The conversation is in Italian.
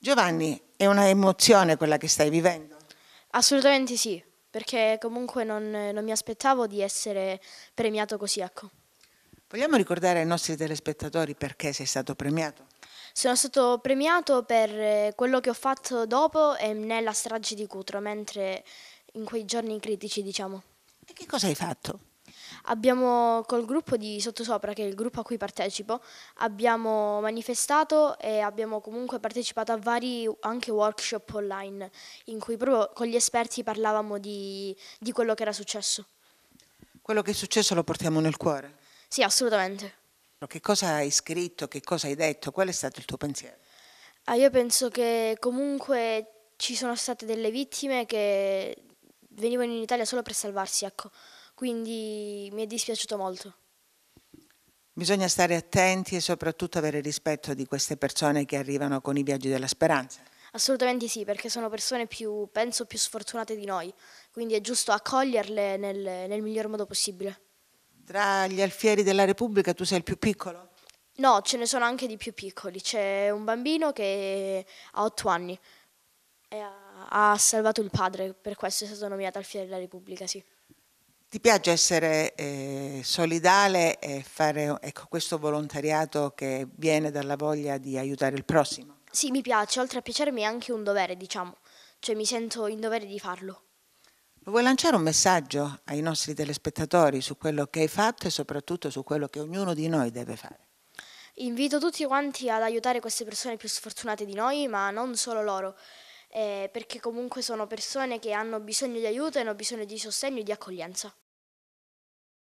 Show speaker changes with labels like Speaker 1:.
Speaker 1: Giovanni, è una emozione quella che stai vivendo?
Speaker 2: Assolutamente sì, perché comunque non, non mi aspettavo di essere premiato così, ecco.
Speaker 1: Vogliamo ricordare ai nostri telespettatori perché sei stato premiato?
Speaker 2: Sono stato premiato per eh, quello che ho fatto dopo e nella strage di Cutro, mentre in quei giorni critici, diciamo.
Speaker 1: E che cosa hai fatto?
Speaker 2: abbiamo col gruppo di Sottosopra, che è il gruppo a cui partecipo, abbiamo manifestato e abbiamo comunque partecipato a vari anche workshop online in cui proprio con gli esperti parlavamo di, di quello che era successo.
Speaker 1: Quello che è successo lo portiamo nel cuore?
Speaker 2: Sì, assolutamente.
Speaker 1: Che cosa hai scritto, che cosa hai detto, qual è stato il tuo pensiero?
Speaker 2: Ah, io penso che comunque ci sono state delle vittime che venivano in Italia solo per salvarsi, ecco quindi mi è dispiaciuto molto.
Speaker 1: Bisogna stare attenti e soprattutto avere rispetto di queste persone che arrivano con i viaggi della speranza.
Speaker 2: Assolutamente sì, perché sono persone più, penso, più sfortunate di noi, quindi è giusto accoglierle nel, nel miglior modo possibile.
Speaker 1: Tra gli alfieri della Repubblica tu sei il più piccolo?
Speaker 2: No, ce ne sono anche di più piccoli. C'è un bambino che ha otto anni e ha, salvato il padre, per questo è stato nominato alfiere della Repubblica, sì.
Speaker 1: Ti piace essere eh, solidale e fare ecco, questo volontariato che viene dalla voglia di aiutare il prossimo?
Speaker 2: Sì, mi piace, oltre a piacermi è anche un dovere, diciamo, cioè mi sento in dovere di farlo.
Speaker 1: Vuoi lanciare un messaggio ai nostri telespettatori su quello che hai fatto e soprattutto su quello che ognuno di noi deve fare?
Speaker 2: Invito tutti quanti ad aiutare queste persone più sfortunate di noi, ma non solo loro, eh, perché comunque sono persone che hanno bisogno di aiuto e hanno bisogno di sostegno e di accoglienza.